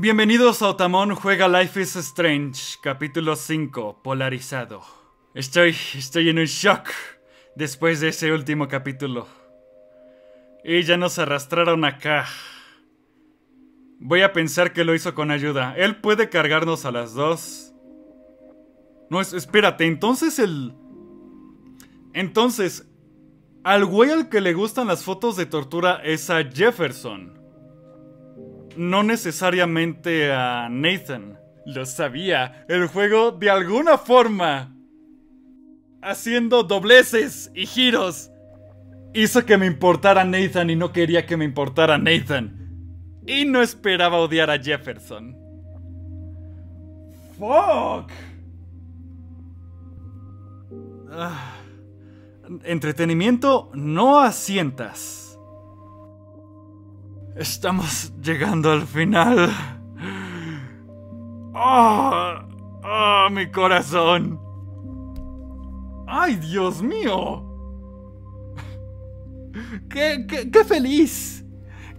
Bienvenidos a Otamón Juega Life is Strange, capítulo 5, polarizado. Estoy, estoy en un shock después de ese último capítulo. Y ya nos arrastraron acá. Voy a pensar que lo hizo con ayuda. Él puede cargarnos a las dos. No, espérate, entonces el... Entonces, al güey al que le gustan las fotos de tortura es a Jefferson no necesariamente a Nathan. Lo sabía, el juego de alguna forma, haciendo dobleces y giros, hizo que me importara Nathan y no quería que me importara Nathan. Y no esperaba odiar a Jefferson. ¡Fuck! Ah. Entretenimiento no asientas. Estamos llegando al final. ¡Ah! ah, mi corazón! ¡Ay, Dios mío! ¡Qué, qué feliz!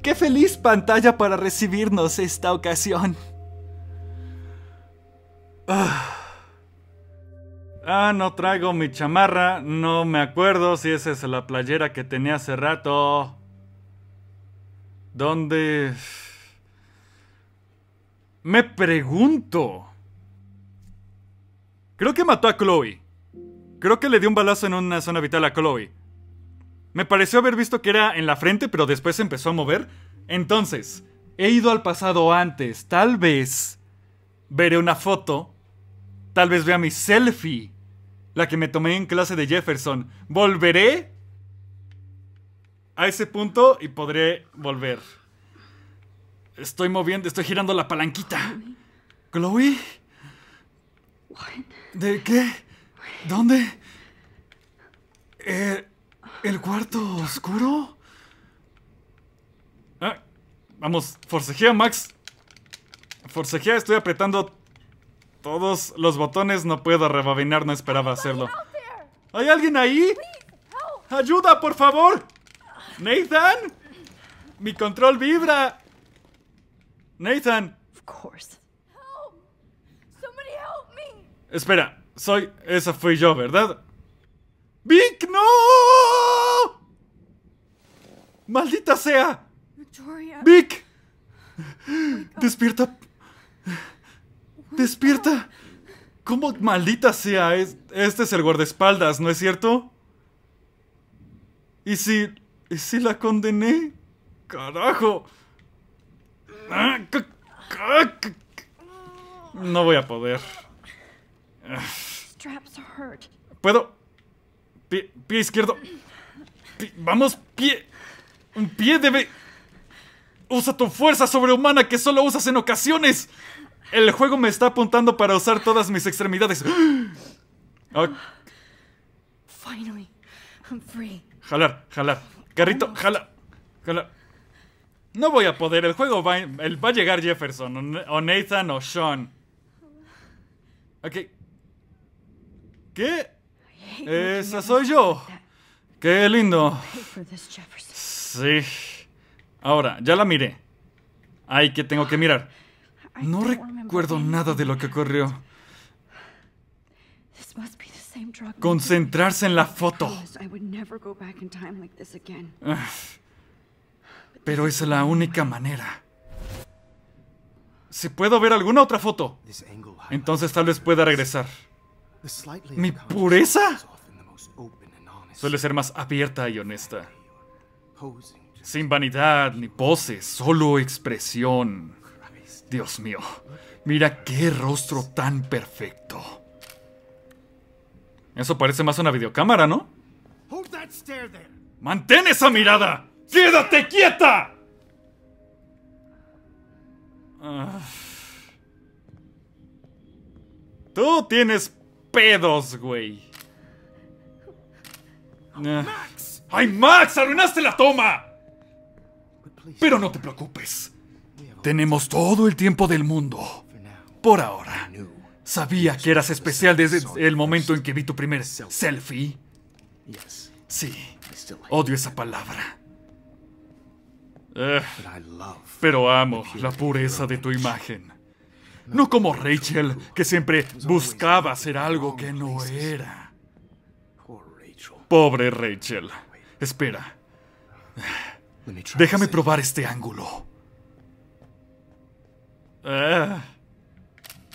¡Qué feliz pantalla para recibirnos esta ocasión! Ah. ah, no traigo mi chamarra, no me acuerdo si esa es la playera que tenía hace rato donde me pregunto. Creo que mató a Chloe. Creo que le dio un balazo en una zona vital a Chloe. Me pareció haber visto que era en la frente, pero después se empezó a mover. Entonces, he ido al pasado antes. Tal vez veré una foto. Tal vez vea mi selfie. La que me tomé en clase de Jefferson. Volveré a ese punto y podré volver. Estoy moviendo, estoy girando la palanquita. ¿Chloe? ¿De qué? ¿Dónde? ¿El, eh, el cuarto oscuro? Ah, vamos, forcejea, Max. Forcejea, estoy apretando todos los botones. No puedo rebobinar, no esperaba hacerlo. ¿Hay alguien ahí? ¡Ayuda, por favor! Nathan, mi control vibra. Nathan. Of course. Espera, soy esa fui yo, ¿verdad? Vic, no. Maldita sea. Victoria. Vic. Despierta. Despierta. ¿Cómo maldita sea? Este es el guardaespaldas, ¿no es cierto? Y si ¿Y si la condené? ¡Carajo! Ah, no voy a poder. ¿Puedo? Pie, izquierdo. vamos, pie. Un pie debe... Usa tu fuerza sobrehumana que solo usas en ocasiones. El juego me está apuntando para usar todas mis extremidades. Jalar, jalar. Carrito, ah. jala. No voy a poder, el juego va, va a llegar Jefferson, o Nathan, o Sean. Ok. ¿Qué? Esa soy yo. Qué lindo. Sí. Ahora, ya la miré. Ay, que tengo que mirar. No recuerdo nada de lo que ocurrió. Concentrarse en la foto. Pero es la única manera. Si puedo ver alguna otra foto, entonces tal vez pueda regresar. ¿Mi pureza? Suele ser más abierta y honesta. Sin vanidad ni poses, solo expresión. Dios mío, mira qué rostro tan perfecto. Eso parece más una videocámara, ¿no? ¡Mantén esa mirada! ¡Quédate quieta! Ah. Tú tienes pedos, güey. Oh, ah. ¡Ay, Max! ¡Arruinaste la toma! Pero no te preocupes. Tenemos todo el tiempo del mundo. Por ahora. Sabía que eras especial desde el momento en que vi tu primer selfie. Sí, odio esa palabra. Eh, pero amo la pureza de tu imagen. No como Rachel, que siempre buscaba hacer algo que no era. Pobre Rachel. Espera. Déjame probar este ángulo. Eh.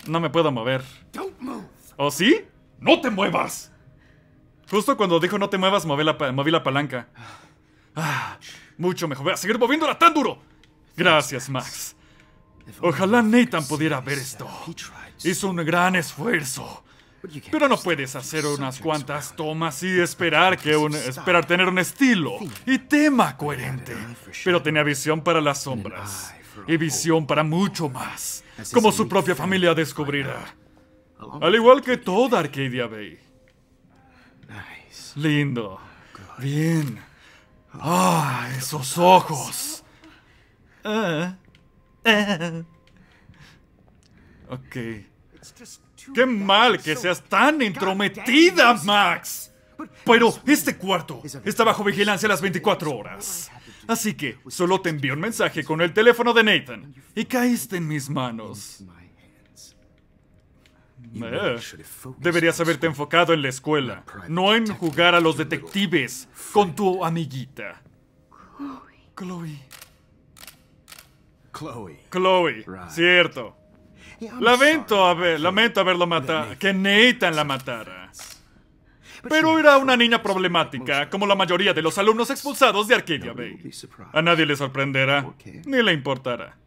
No me puedo mover. ¿O ¿Oh, sí? ¡No te muevas! Justo cuando dijo no te muevas, moví la, moví la palanca. Ah, mucho mejor. Voy a seguir moviéndola tan duro. Gracias, Max. Ojalá Nathan pudiera ver esto. Hizo un gran esfuerzo. Pero no puedes hacer unas cuantas tomas y esperar que un, esperar tener un estilo y tema coherente. Pero tenía visión para las sombras y visión para mucho más como su propia familia descubrirá. Oh. Al igual que toda Arcadia Bay. Lindo. Bien. Ah, esos ojos. Ah, ah. Ok. Qué mal que seas tan intrometida, Max. Pero este cuarto está bajo vigilancia las 24 horas. Así que solo te envío un mensaje con el teléfono de Nathan y caíste en mis manos. Eh, deberías haberte enfocado en la escuela, no en jugar a los detectives con tu amiguita. Chloe. Chloe. Chloe, cierto. Lamento, lamento haberlo matado, que Nathan la matara. Pero era una niña problemática, como la mayoría de los alumnos expulsados de Arcadia Bay. A nadie le sorprenderá, ni le importará.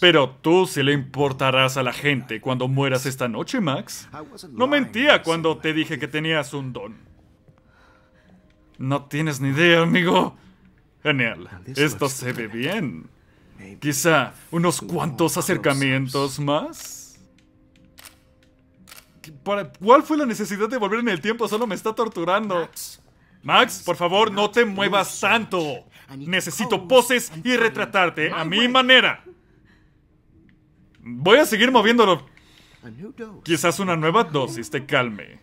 Pero tú sí le importarás a la gente cuando mueras esta noche, Max. No mentía cuando te dije que tenías un don. No tienes ni idea, amigo. Genial. Esto se ve bien. Quizá unos cuantos acercamientos más. ¿Cuál fue la necesidad de volver en el tiempo? Solo me está torturando. Max, por favor, no te muevas tanto. Necesito poses y retratarte a mi manera. Voy a seguir moviéndolo. Quizás una nueva dosis te calme.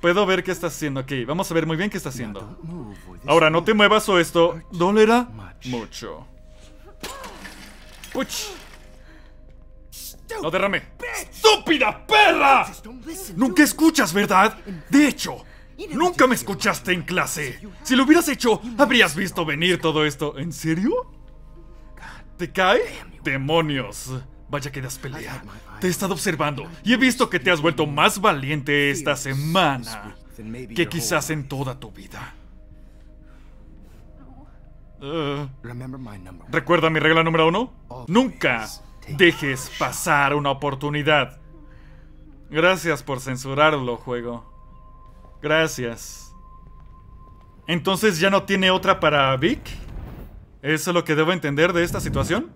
Puedo... ver qué está haciendo. Ok, vamos a ver muy bien qué está haciendo. Ahora, no te muevas o esto dolerá mucho. Uch. ¡No derrame! ¡Estúpida perra! Nunca escuchas, ¿verdad? De hecho, nunca me escuchaste en clase. Si lo hubieras hecho, habrías visto venir todo esto. ¿En serio? ¿Te cae? ¡Demonios! Vaya que das pelea. Te he estado observando y he visto que te has vuelto más valiente esta semana que quizás en toda tu vida. ¿Recuerda mi regla número uno? Nunca dejes pasar una oportunidad. Gracias por censurarlo, juego. Gracias. Entonces ya no tiene otra para Vic. ¿Eso es lo que debo entender de esta situación?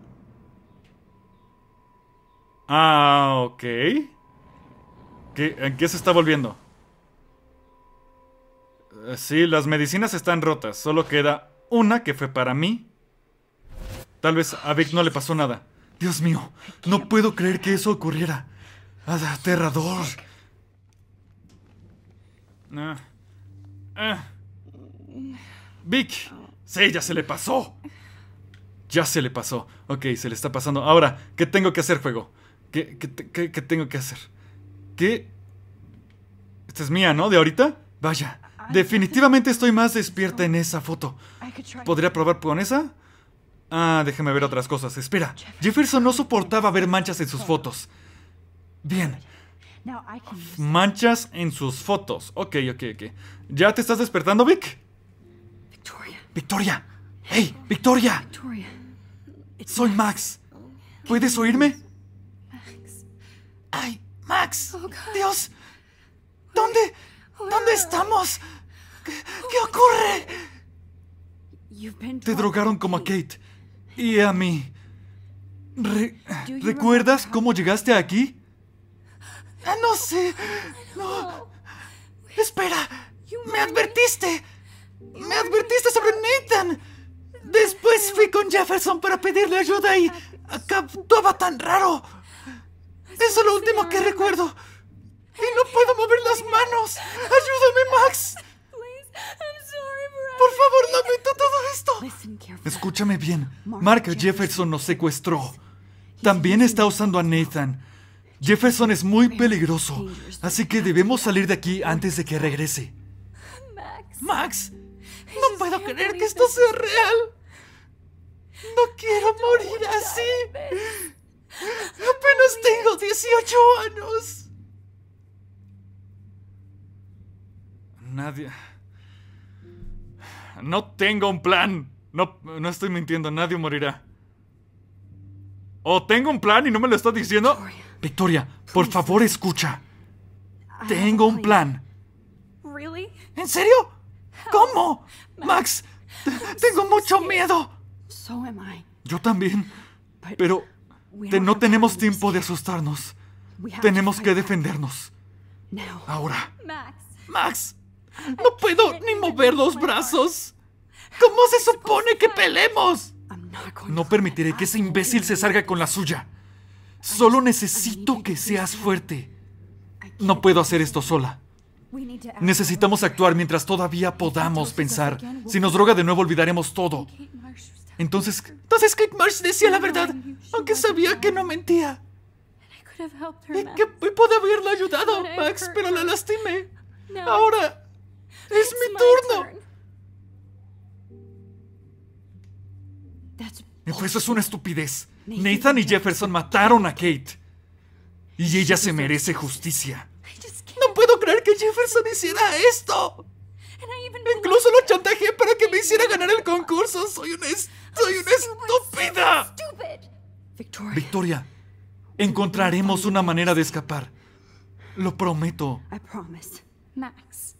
Ah, ok. ¿En qué se está volviendo? Eh, sí, las medicinas están rotas. Solo queda una que fue para mí Tal vez a Vic no le pasó nada. Dios mío, no puedo creer que eso ocurriera. Aterrador. Ah, ah. Vic, sí, ya se le pasó. Ya se le pasó. Ok, se le está pasando. Ahora, ¿qué tengo que hacer, juego? qué, qué tengo que hacer? ¿Qué? Esta es mía, ¿no? ¿De ahorita? Vaya, definitivamente estoy más despierta en esa foto. ¿Podría probar con esa? Ah, déjame ver otras cosas. Espera, Jefferson no soportaba ver manchas en sus fotos. Bien. Manchas en sus fotos. Ok, ok, ok. ¿Ya te estás despertando, Vic? Victoria. Victoria. ¡Hey, Victoria! Soy Max. ¿Puedes oírme? ¡Ay, Max! Oh, ¡Dios! ¿Dónde? ¿Dónde oh, estamos? ¿Qué, qué ocurre? Te drogaron como a Kate y a mí. ¿Recuerdas cómo llegaste aquí? Ah, no sé. No. Espera. Me advertiste. Me advertiste sobre Nathan. Después fui con Jefferson para pedirle ayuda y actuaba tan raro. Eso es lo último que recuerdo. Y no puedo mover las manos. Ayúdame, Max. Escúchame bien. Mark Jefferson nos secuestró. También está usando a Nathan. Jefferson es muy peligroso, así que debemos salir de aquí antes de que regrese. Max, no puedo creer que esto sea real. No quiero morir así. Apenas tengo 18 años. Nadie... No tengo un plan. No, no estoy mintiendo, nadie morirá. O tengo un plan y no me lo está diciendo. Victoria, por favor, escucha. Ah, tengo un plan. ¿En serio? ¿Cómo? Max, tengo mucho miedo. Yo también. Pero no tenemos tiempo de asustarnos. Tenemos que defendernos. Ahora. Max. No puedo ni mover los brazos. ¿Cómo se supone que pelemos? No permitiré que ese imbécil se salga con la suya. Solo necesito que seas fuerte. No puedo hacer esto sola. Necesitamos actuar mientras todavía podamos pensar. Si nos droga de nuevo olvidaremos todo. Entonces... Entonces Kate Marsh decía la verdad, aunque sabía que no mentía. Y que haberla ayudado, Max, pero la lastimé. Ahora... Es mi turno. Pues, eso es una estupidez. Nathan y Jefferson mataron a Kate. Y ella se merece justicia. No puedo creer que Jefferson hiciera esto. Incluso lo chantajeé para que me hiciera ganar el concurso. Soy una, oh, soy una estúpida. Victoria, encontraremos una manera de escapar. Lo prometo.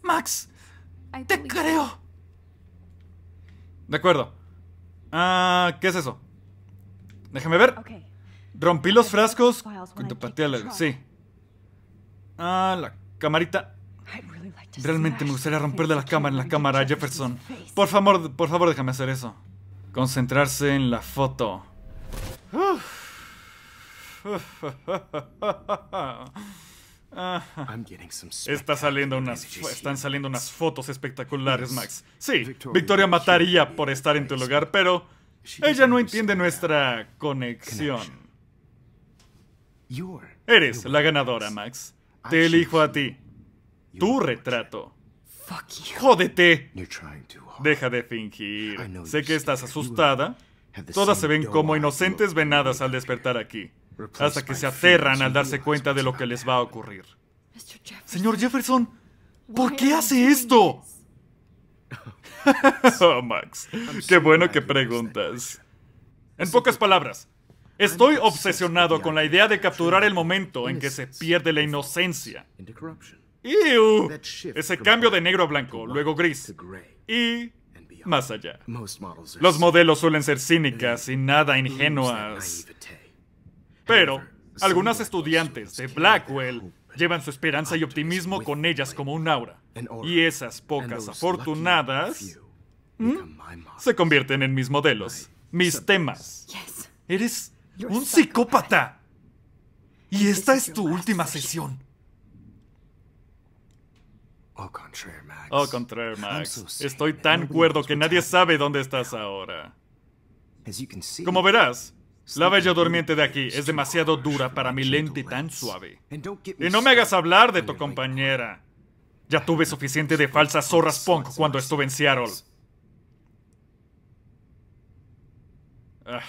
Max, te creo. De acuerdo. Ah, ¿qué es eso? Déjame ver. Rompí los frascos. Sí. Ah, la camarita. Realmente me gustaría romperle la cámara en la cámara Jefferson. Por favor, por favor, déjame hacer eso. Concentrarse en la foto. Está saliendo unas, están saliendo unas fotos espectaculares, Max. Sí, Victoria mataría por estar en tu lugar, pero ella no entiende nuestra conexión. Eres la ganadora, Max. Te elijo a ti. Tu retrato. Jódete. Deja de fingir. Sé que estás asustada. Todas se ven como inocentes venadas al despertar aquí hasta que se aterran al darse cuenta de lo que les va a ocurrir. Señor Jefferson, ¿por qué hace esto? oh, Max, qué bueno que preguntas. En pocas palabras, estoy obsesionado con la idea de capturar el momento en que se pierde la inocencia. ¡Ew! Ese cambio de negro a blanco, luego gris. Y más allá. Los modelos suelen ser cínicas y nada ingenuas. Pero, algunas estudiantes de Blackwell llevan su esperanza y optimismo con ellas como un aura. Y esas pocas afortunadas se convierten en mis modelos, mis temas. Eres un psicópata. Y esta es tu última sesión. Oh, contrario, Max. Estoy tan cuerdo que nadie sabe dónde estás ahora. Como verás, la bella durmiente de aquí es demasiado dura para mi lente tan suave. Y no me hagas hablar de tu compañera. Ya tuve suficiente de falsas zorras punk cuando estuve en Seattle. Ah.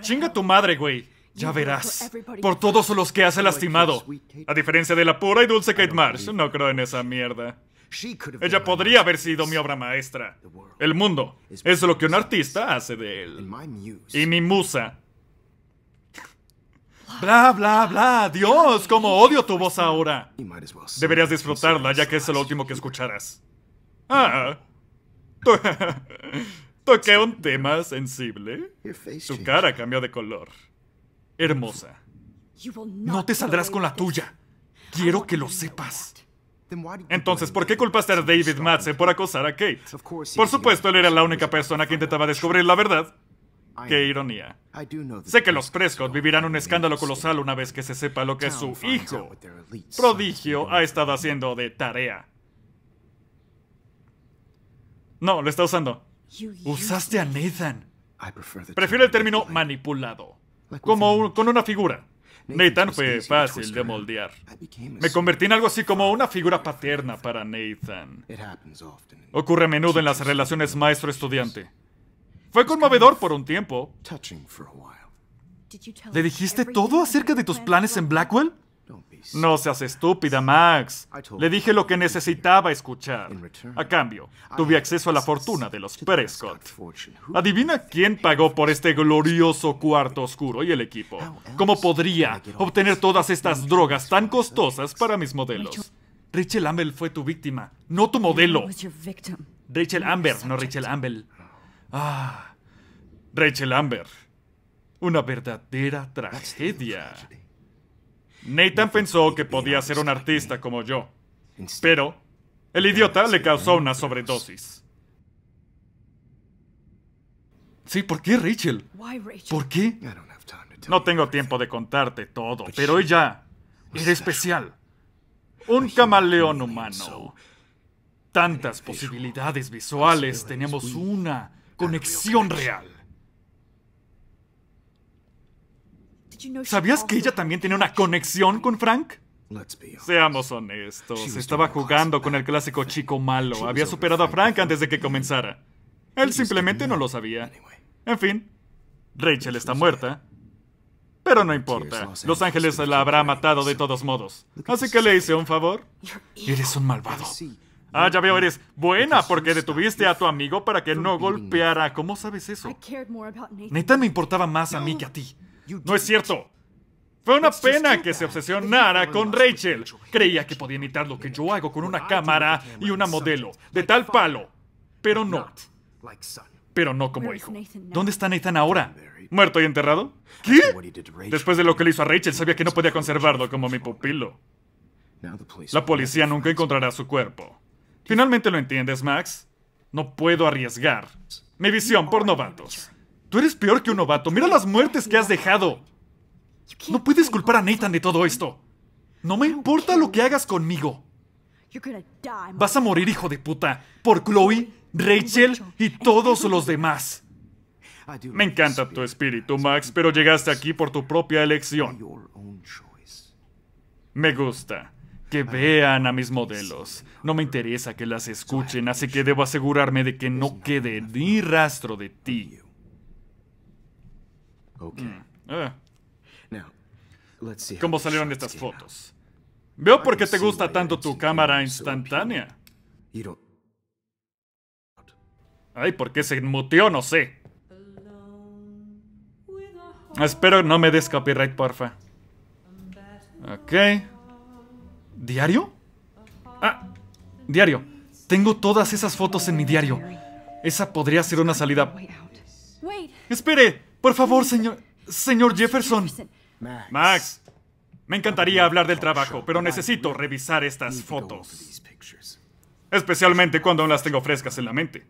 Chinga tu madre, güey. Ya verás. Por todos los que has lastimado. A diferencia de la pura y dulce Kate Marsh, no creo en esa mierda. Ella podría haber sido mi obra maestra. El mundo es lo que un artista hace de él. Y mi musa. Bla, bla, bla. Dios, cómo odio tu voz ahora. Deberías disfrutarla ya que es lo último que escucharás. Ah. toqué un tema sensible. Su cara cambió de color. Hermosa. No te saldrás con la tuya. Quiero que lo sepas. Entonces, ¿por qué culpaste a David Madsen por acosar a Kate? Por supuesto, él era la única persona que intentaba descubrir la verdad. Qué ironía. Sé que los Prescott vivirán un escándalo colosal una vez que se sepa lo que su hijo, prodigio, ha estado haciendo de tarea. No, lo está usando. Usaste a Nathan. Prefiero el término manipulado. Como con una figura. Nathan fue fácil de moldear. Me convertí en algo así como una figura paterna para Nathan. Ocurre a menudo en las relaciones maestro-estudiante. Fue conmovedor por un tiempo. ¿Le dijiste todo acerca de tus planes en Blackwell? No seas estúpida, Max. Le dije lo que necesitaba escuchar. A cambio, tuve acceso a la fortuna de los Prescott. Adivina quién pagó por este glorioso cuarto oscuro y el equipo. ¿Cómo podría obtener todas estas drogas tan costosas para mis modelos? Rachel Amber fue tu víctima, no tu modelo. Rachel Amber, no Rachel Amber. Ah, Rachel Amber. Una verdadera tragedia. Nathan pensó que podía ser un artista como yo, pero el idiota le causó una sobredosis. Sí, ¿por qué, Rachel? ¿Por qué? No tengo tiempo de contarte todo, pero ella era especial. Un camaleón humano. Tantas posibilidades visuales, tenemos una conexión real. ¿Sabías que ella también tenía una conexión con Frank? Seamos honestos, estaba jugando con el clásico chico malo. Había superado a Frank antes de que comenzara. Él simplemente no lo sabía. En fin, Rachel está muerta. Pero no importa. Los Ángeles la habrá matado de todos modos. Así que le hice un favor. Eres un malvado. Ah, ya veo, eres buena porque detuviste a tu amigo para que no golpeara. ¿Cómo sabes eso? Neta me importaba más a mí que a ti. No es cierto. Fue una pena que se obsesionara con Rachel. Creía que podía imitar lo que yo hago con una cámara y una modelo, de tal palo. Pero no. Pero no como hijo. ¿Dónde está Nathan ahora? ¿Muerto y enterrado? ¿Qué? Después de lo que le hizo a Rachel, sabía que no podía conservarlo como mi pupilo. La policía nunca encontrará su cuerpo. ¿Finalmente lo entiendes, Max? No puedo arriesgar. Mi visión por novatos. Tú eres peor que un novato. Mira las muertes que has dejado. No puedes culpar a Nathan de todo esto. No me importa lo que hagas conmigo. Vas a morir, hijo de puta, por Chloe, Rachel y todos los demás. Me encanta tu espíritu, Max, pero llegaste aquí por tu propia elección. Me gusta. Que vean a mis modelos. No me interesa que las escuchen, así que debo asegurarme de que no quede ni rastro de ti. Mm. Eh. ¿Cómo salieron estas fotos? Veo por qué te gusta tanto tu cámara instantánea. Ay, ¿por qué se muteó? No sé. Espero no me des copyright, porfa. Ok. ¿Diario? Ah, diario. Tengo todas esas fotos en mi diario. Esa podría ser una salida. ¡Espere! Por favor, señor. Señor Jefferson. Max. Me encantaría hablar del trabajo, pero necesito revisar estas fotos. Especialmente cuando aún las tengo frescas en la mente.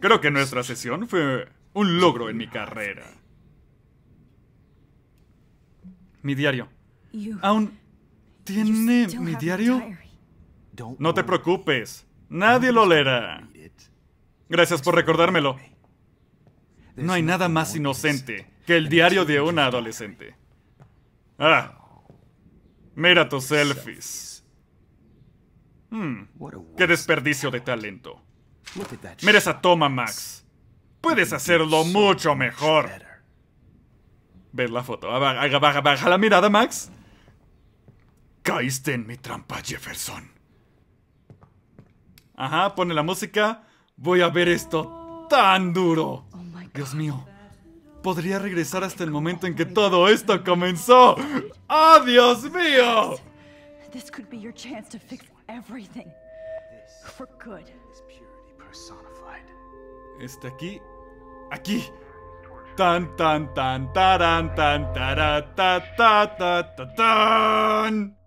Creo que nuestra sesión fue un logro en mi carrera. Mi diario. ¿Aún tiene mi diario? No te preocupes. Nadie lo leerá. Gracias por recordármelo. No hay nada más inocente que el diario de una adolescente. Ah, mira tus selfies. Hmm, qué desperdicio de talento. Mira esa toma, Max. Puedes hacerlo mucho mejor. Ver la foto? Baja, baja, baja la mirada, Max. Caíste en mi trampa, Jefferson. Ajá, pone la música. Voy a ver esto tan duro. Dios mío, podría regresar hasta el momento en que todo esto comenzó. ¡Ah, Dios mío! This could be your chance to Este aquí. Aquí. Tan tan tan tan ta ta ta ta tan.